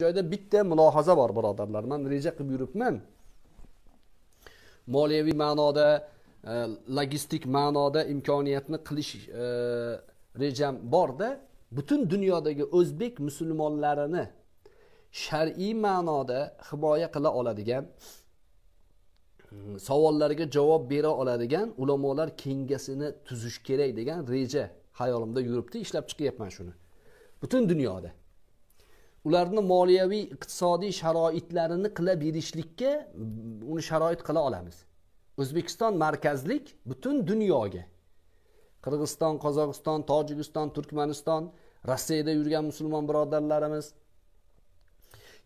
joyda bitta mulohaza bor birodarlar man reja qilib yuribman moliyaviy ma'noda e, logistik ma'noda imkoniyatni qilish e, rejam borda butun dunyodagi o'zbek musulmonlarini shar'iy ma'noda himoya qila oladigan savollarga javob bera oladigan ulamolar kengasini tuzish kerak degan reja hayolimda yuribdi ishlab chiqyapman shuni butun dunyoda ularni moliyaviy iqtisodiy sharoitlarini qila berishlikka uni sharoit qila olamiz o'zbekiston markazlik butun dunyoga qirg'iziston qozog'iston tojikiston turkmaniston rossiyada yurgan musulmon birodarlarimiz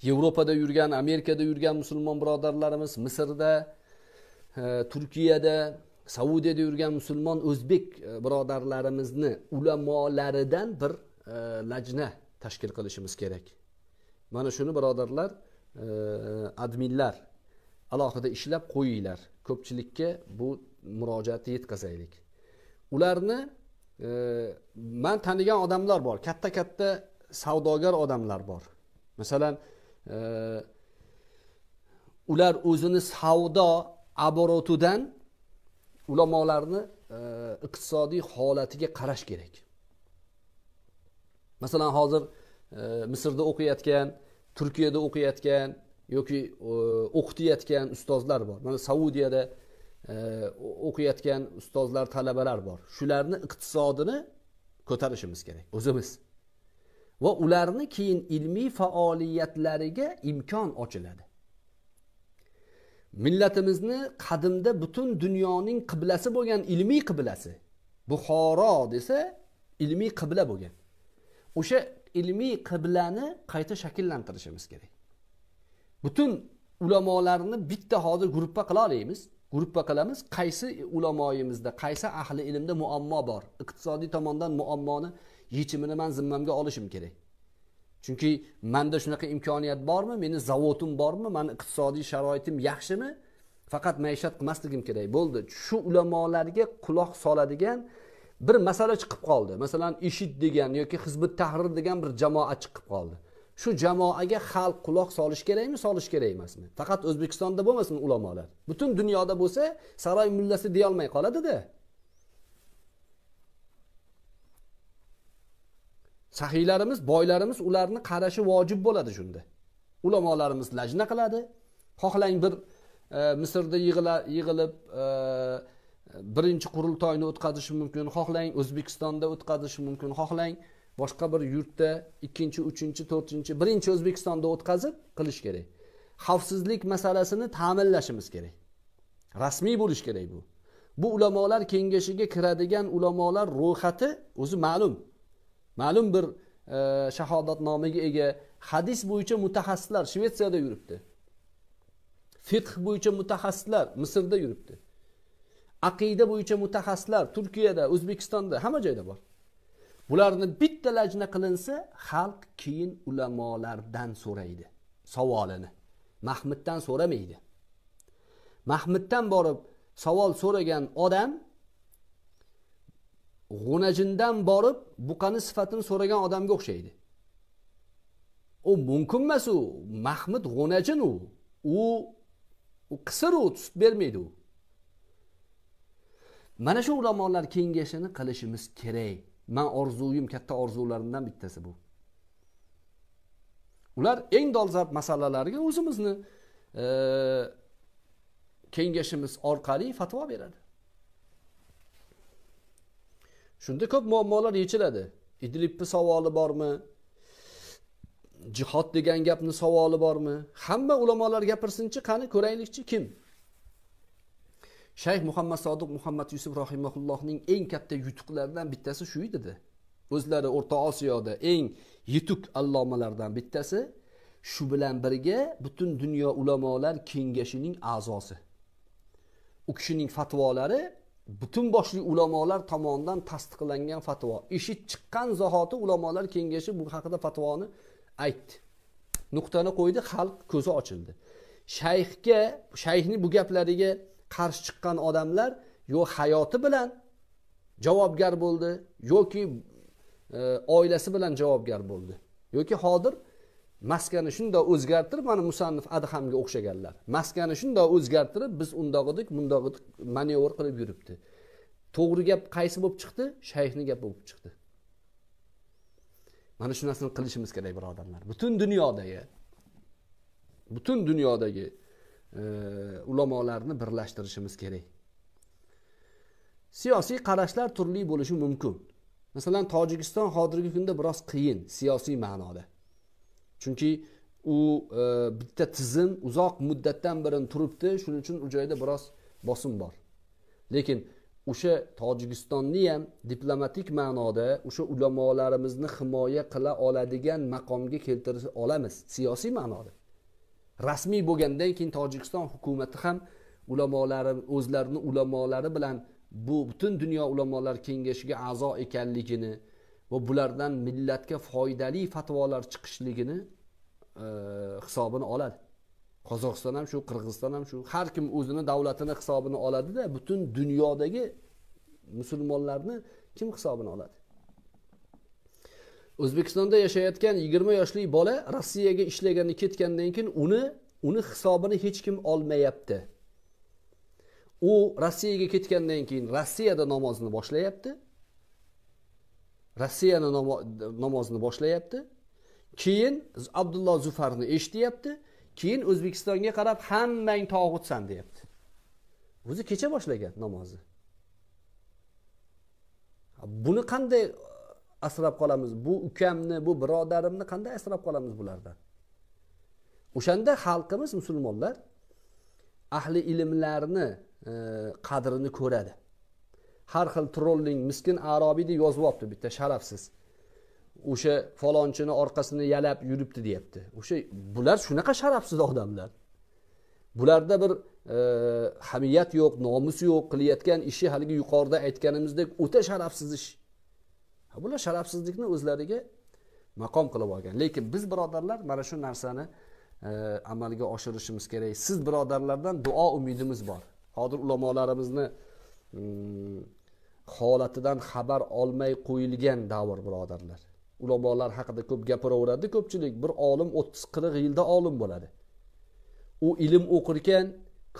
yevropada yurgan amerikada yurgan musulmon birodarlarimiz misrda e, turkiyada saudiyada yurgan musulmon o'zbek e, birodarlarimizni ulamolaridan bir e, lajna tashkil qilishimiz kerak mana shuni birodarlar e, adminlar alohida ishlab qo'yinglar ko'pchilikka bu murojaatni yetkazaylik ularni e, man tanigan odamlar bor katta katta savdogar odamlar bor masalan e, ular o'zini savdo обороtidan ulamolarni e, iqtisodiy holatiga qarash kerak masalan hozir e, misrda o'qiyotgan turkiyada o'qiyotgan yoki e, o'qitayotgan ustozlar bor mana saudiyada e, o'qiyotgan ustozlar talabalar bor shularni iqtisodini ko'tarishimiz kerak o'zimiz va ularni keyin ilmiy faoliyatlariga imkon ochiladi millatimizni qadimda butun dunyoning qiblasi bo'lgan ilmiy qiblasi buxoro desa ilmiy qibla bo'lgan o'sha ilmiy qiblani qayta shakllantirishimiz kerak butun ulamolarni bitta hozir guruhga qila olamiz guruhga qilamiz qaysi ulamoyimizda qaysi ahli ilmda muammo bor iqtisodiy tomondan muammoni yechimini man zimmamga olishim kerak chunki manda shunaqa imkoniyat bormi meni zavodim bormi mani iqtisodiy sharoitim yaxshimi faqat maishat qilmasligim kerak bo'ldi shu ulamolarga quloq soladigan bir masala chiqib qoldi masalan ishid degan yoki hizbi tahrir degan bir jamoa chiqib qoldi shu jamoaga xalq quloq solish kerakmi solish kerak emasmi faqat o'zbekistonda bo'lmasin ulamolar butun dunyoda bo'lsa saroy mullasi deyolmay qoladida sahiylarimiz boylarimiz ularni qarashi vojib bo'ladi shunda ulamolarimiz lajna qiladi xohlang bir e, misrda yig'ilib e, birinchi qurultoyni o'tkazishi mumkin xohlang o'zbekistonda o'tkazishi mumkin xohlang boshqa bir yurtda ikkinchi uchinchi to'rtinchi birinchi o'zbekistonda o'tkazib qilish kerak xavfsizlik masalasini ta'minlashimiz kerak rasmiy bo'lishi kerak bu bu ulamolar kengashiga kiradigan ulamolar ro'yxati o'zi ma'lum ma'lum bir e, shahodatnomaga ega hadis bo'yicha mutaxassislar shvetsiyada yuribdi fiqh bo'yicha mutaxassislar misrda yuribdi aqida bo'yicha mutaxassislar turkiyada o'zbekistonda hamma joyda bor bularni bitta lajna qilinsa xalq keyin ulamolardan so'raydi savolini mahmuddan so'ramaydi mahmuddan borib savol so'ragan odam g'unajindan borib buqani sifatini so'ragan odamga o'xshaydi u mumkin emas u mahmud g'unajin u u qisir u sut bermaydi u mana shu ulamolar kengashini qilishimiz kerak man orzuyim katta orzularimdan bittasi bu ular eng dolzarb masalalarga o'zimizni e, kengashimiz orqali fatvo beradi shunda ko'p muammolar yechiladi idlibni savoli bormi jihod degan gapni savoli bormi hamma ulamolar gapirsinchi qani ko'raylikchi kim shayx muhammad sodiq muhammad yusuf rohimaullohning eng katta yutuqlaridan bittasi shu edi o'zlari o'rta osiyoda eng yetuk allomalardan bittasi shu bilan birga butun dunyo ulamolar kengashining a'zosi u kishining fatvolari butun boshli ulamolar tomonidan tasdiqlangan fatvo ishi chiqqan zahoti ulamolar kengashi bu haqida fatvoni aytdi nuqtani qo'ydi xalq ko'zi ochildi shayxga shayxni bu gaplariga qarshi chiqqan odamlar yo hayoti bilan javobgar bo'ldi yoki e, oilasi bilan javobgar bo'ldi yoki hozir maskani shundoq o'zgartirib mana musannif adhamga o'xshaganlar maskani shundoq o'zgartirib biz undoq edik bundoq edik manevr qilib yuribdi to'g'ri gap qaysi bo'lib chiqdi shayxni gapi bo'lib chiqdi mana shu narsani qilishimiz kerak birodarlar butun dunyodagi butun dunyodagi ulamolarni birlashtirishimiz kerak siyosiy qarashlar turli bo'lishi mumkin masalan tojikiston hozirgi kunda biroz qiyin siyosiy ma'noda chunki u e, bitta tizim uzoq muddatdan beri turibdi shuning uchun u joyda biroz bosim bor lekin o'sha tojikistonni ham diplomatik ma'noda o'sha ulamolarimizni himoya qila oladigan maqomga keltira olamiz siyosiy ma'noda rasmiy bo'lgandan keyin tojikiston hukumati ham ulamolari o'zlarini ulamolari bilan bu butun dunyo ulamolar kengashiga a'zo ekanligini va bulardan millatga foydali fatvolar chiqishligini e, hisobini oladi qozog'iston ham shu qirg'iziston ham shu har kim o'zini davlatini hisobini oladida butun dunyodagi musulmonlarni kim hisobini oladi o'zbekistonda yashayotgan yigirma yoshli bola rossiyaga ishlagani ketgandan keyin uni uni hisobini hech kim olmayapti u rossiyaga ketgandan keyin rossiyada namozni boshlayapti rossiyani namozini boshlayapti keyin abdulloh zufarni eshityapti keyin o'zbekistonga qarab hammang tog'utsan deyapti o'zi kecha boshlagan namozni buni qanday asrab qolamiz bu ukamni bu birodarimni qanday asrab qolamiz bulardan o'shanda xalqimiz musulmonlar ahli ilmlarni e, qadrini ko'radi har xil trolling miskin arobiy deb yozyapti bitta sharafsiz o'sha falonchini orqasini yalab yuribdi deyapti o'sha bular shunaqa sharafsiz odamlar bularda bir e, hamiyat yo'q nomus yo'q qilayotgan ishi haligi yuqorida aytganimizdek o'ta sharafsiz ish bular sharafsizlikni o'zlariga maqom qilib olgan lekin biz birodarlar mana shu narsani e, amalga oshirishimiz kerak siz birodarlardan duo umidimiz bor hozir ulamolarimizni mm, holatidan xabar olmay qo'yilgan davr birodarlar ulamolar haqida ko'p gapiraveradi ko'pchilik bir olim o'ttiz qirq yilda olim bo'ladi u ilm o'qirkan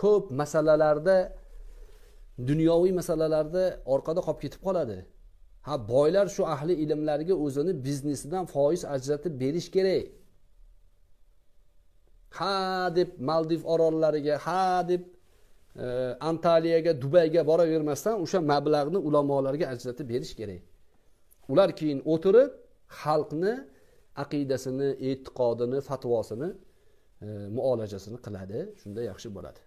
ko'p masalalarda dunyoviy masalalarda orqada qolib ketib qoladi ha boylar shu ahli ilmlarga o'zini biznesidan foiz ajratib berish kerak ha deb maldiv orollariga ha deb e, antaliyaga dubayga boravermasdan o'sha mablag'ni ulamolarga ajratib berish kerak ular keyin o'tirib xalqni aqidasini e'tiqodini fatvosini e, muolajasini qiladi shunda yaxshi bo'ladi